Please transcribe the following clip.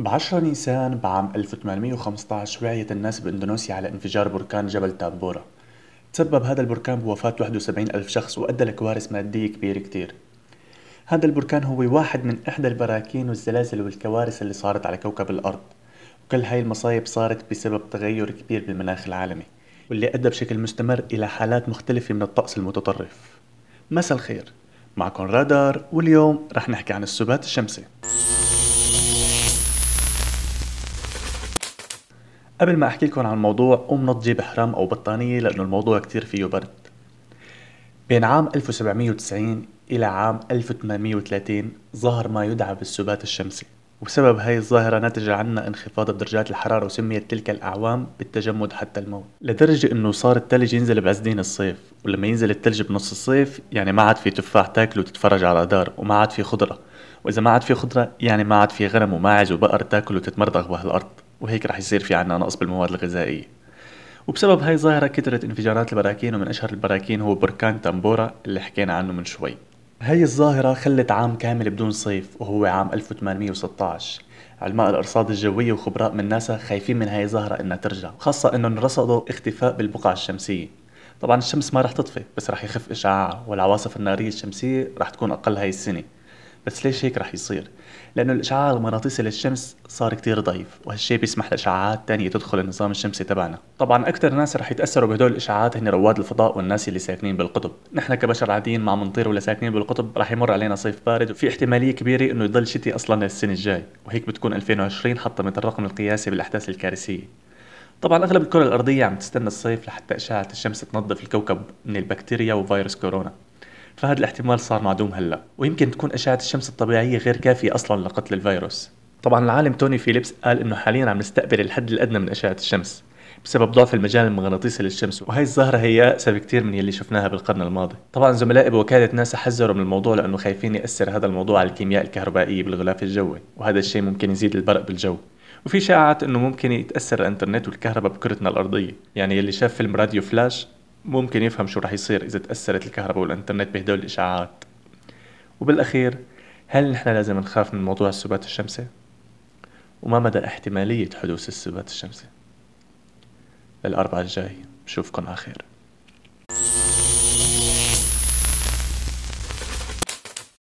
ب 10 نيسان بعام 1815 وعيت الناس باندونيسيا على انفجار بركان جبل تابورا تسبب هذا البركان بوفاة 71 ألف شخص وأدى لكوارث مادية كبيرة كتير هذا البركان هو واحد من إحدى البراكين والزلازل والكوارث اللي صارت على كوكب الأرض وكل هاي المصايب صارت بسبب تغير كبير بالمناخ العالمي واللي أدى بشكل مستمر إلى حالات مختلفة من الطقس المتطرف مساء الخير معكم رادار واليوم رح نحكي عن السبات الشمسي قبل ما احكي لكم عن الموضوع قوم نط جيب حرام او بطانيه لانه الموضوع كتير فيه برد بين عام 1790 إلى عام 1830 ظهر ما يدعى بالسبات الشمسي وبسبب هاي الظاهرة نتج عنها انخفاض بدرجات الحرارة وسميت تلك الأعوام بالتجمد حتى الموت لدرجة إنه صار الثلج ينزل بعزدين الصيف ولما ينزل الثلج بنص الصيف يعني ما عاد في تفاح تاكل وتتفرج على دار وما عاد في خضرة وإذا ما عاد في خضرة يعني ما عاد في غنم وماعز وبقر تاكل وتتمرضغ بهالأرض وهيك رح يصير في عنا نقص بالمواد الغذائية وبسبب هاي الظاهرة كثرت انفجارات البراكين ومن أشهر البراكين هو بركان تامبورا اللي حكينا عنه من شوي هاي الظاهرة خلت عام كامل بدون صيف وهو عام 1816 علماء الارصاد الجوية وخبراء من ناسا خايفين من هاي الظاهرة انها ترجع خاصة انهم رصدوا اختفاء بالبقع الشمسية طبعا الشمس ما رح تطفي بس رح يخف اشعاعها والعواصف النارية الشمسية رح تكون اقل هاي السنة بس ليش هيك رح يصير؟ لأنه الإشعاع المغناطيسي للشمس صار كتير ضعيف وهالشي بيسمح لإشعاعات تانية تدخل النظام الشمسي تبعنا طبعا أكثر ناس رح يتأثروا بهدول الإشعاعات هن رواد الفضاء والناس اللي ساكنين بالقطب نحن كبشر عاديين ما عم نطير ولا ساكنين بالقطب رح يمر علينا صيف بارد وفي احتمالية كبيرة إنه يضل شتي أصلا للسنة الجاي وهيك بتكون 2020 حطمت الرقم القياسي بالأحداث الكارثية طبعا اغلب الكره الارضيه عم تستنى الصيف لحتى اشعه الشمس تنظف الكوكب من البكتيريا وفيروس كورونا فهذا الاحتمال صار معدوم هلا ويمكن تكون اشعه الشمس الطبيعيه غير كافيه اصلا لقتل الفيروس طبعا العالم توني فيليبس قال انه حاليا عم نستقبل الحد الادنى من اشعه الشمس بسبب ضعف المجال المغناطيسي للشمس وهي الظاهرة هي أقسى بكتير من يلي شفناها بالقرن الماضي طبعا زملائي بوكالة ناسا حذروا من الموضوع لأنه خايفين يأثر هذا الموضوع على الكيمياء الكهربائية بالغلاف الجوي وهذا الشيء ممكن يزيد البرق بالجو وفي شائعات انه ممكن يتاثر الانترنت والكهرباء بكرتنا الارضيه يعني يلي شاف فيلم راديو فلاش ممكن يفهم شو رح يصير إذا تأثرت الكهرباء والإنترنت بهدول الإشعاعات وبالأخير هل نحن لازم نخاف من موضوع السبات الشمسي؟ وما مدى احتمالية حدوث السبات الشمسي؟ للأربعة الجاي بشوفكن على خير